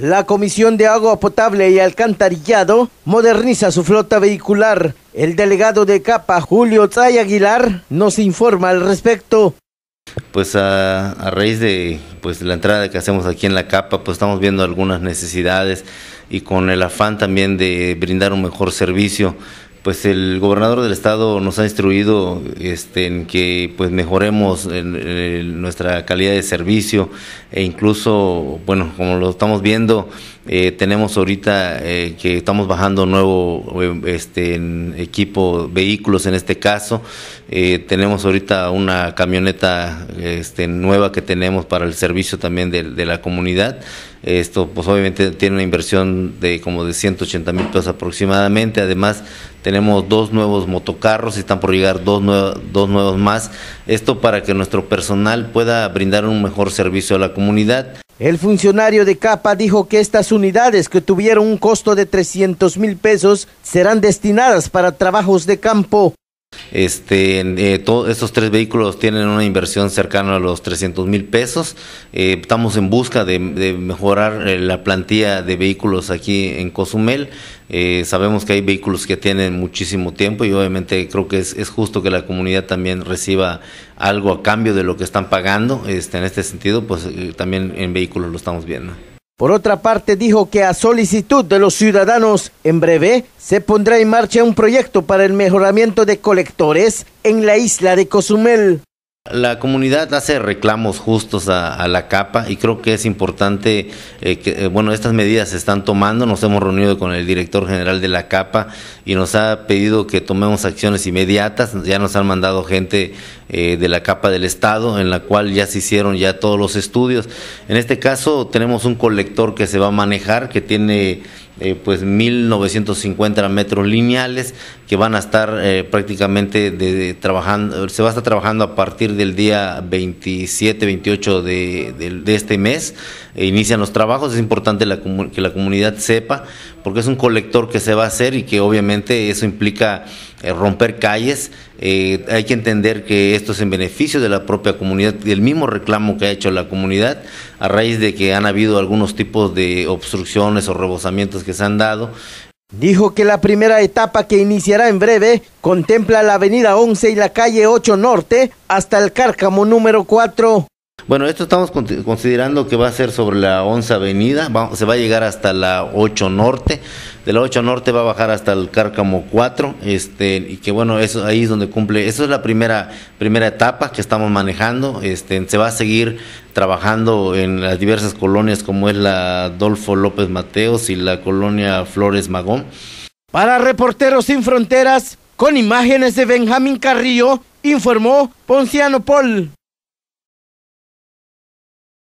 La Comisión de Agua Potable y Alcantarillado moderniza su flota vehicular. El delegado de CAPA, Julio Tsay Aguilar, nos informa al respecto. Pues a, raíz de pues la entrada que hacemos aquí en la capa, pues estamos viendo algunas necesidades y con el afán también de brindar un mejor servicio pues el gobernador del estado nos ha instruido este, en que pues mejoremos nuestra calidad de servicio e incluso, bueno, como lo estamos viendo, eh, tenemos ahorita eh, que estamos bajando nuevo eh, este, equipo, vehículos en este caso, tenemos ahorita una camioneta este, nueva que tenemos para el servicio también de, de la comunidad. Esto pues obviamente tiene una inversión de como de 180 mil pesos aproximadamente, además tenemos tenemos dos nuevos motocarros y están por llegar dos, dos nuevos más. Esto para que nuestro personal pueda brindar un mejor servicio a la comunidad. El funcionario de CAPA dijo que estas unidades que tuvieron un costo de 300 mil pesos serán destinadas para trabajos de campo. Este, eh, estos tres vehículos tienen una inversión cercana a los 300 mil pesos. Eh, estamos en busca de, mejorar eh, la plantilla de vehículos aquí en Cozumel. sabemos que hay vehículos que tienen muchísimo tiempo y obviamente creo que es, es, justo que la comunidad también reciba algo a cambio de lo que están pagando. Este, en este sentido, pues también en vehículos lo estamos viendo. Por otra parte, dijo que a solicitud de los ciudadanos, en breve se pondrá en marcha un proyecto para el mejoramiento de colectores en la isla de Cozumel. La comunidad hace reclamos justos a, la capa y creo que es importante eh, que, eh, bueno, estas medidas se están tomando. Nos hemos reunido con el director general de la capa y nos ha pedido que tomemos acciones inmediatas. Ya nos han mandado gente eh, de la capa del Estado, en la cual ya se hicieron ya todos los estudios. En este caso tenemos un colector que se va a manejar, que tiene eh, pues 1950 metros lineales que van a estar eh, prácticamente trabajando, se va a estar trabajando a partir del día 27, 28 de, este mes. E inician los trabajos, es importante que la comunidad sepa porque es un colector que se va a hacer y que obviamente eso implica romper calles. hay que entender que esto es en beneficio de la propia comunidad, y del mismo reclamo que ha hecho la comunidad a raíz de que han habido algunos tipos de obstrucciones o rebosamientos que se han dado. Dijo que la primera etapa que iniciará en breve contempla la avenida 11 y la calle 8 Norte hasta el cárcamo número 4. Bueno, esto estamos considerando que va a ser sobre la 11 Avenida, se va a llegar hasta la 8 Norte, de la 8 Norte va a bajar hasta el Cárcamo 4, este, y que bueno, eso ahí es donde cumple, esa es la primera, primera etapa que estamos manejando, este, se va a seguir trabajando en las diversas colonias como es la Adolfo López Mateos y la colonia Flores Magón. Para Reporteros Sin Fronteras, con imágenes de Benjamín Carrillo, informó Ponciano Paul.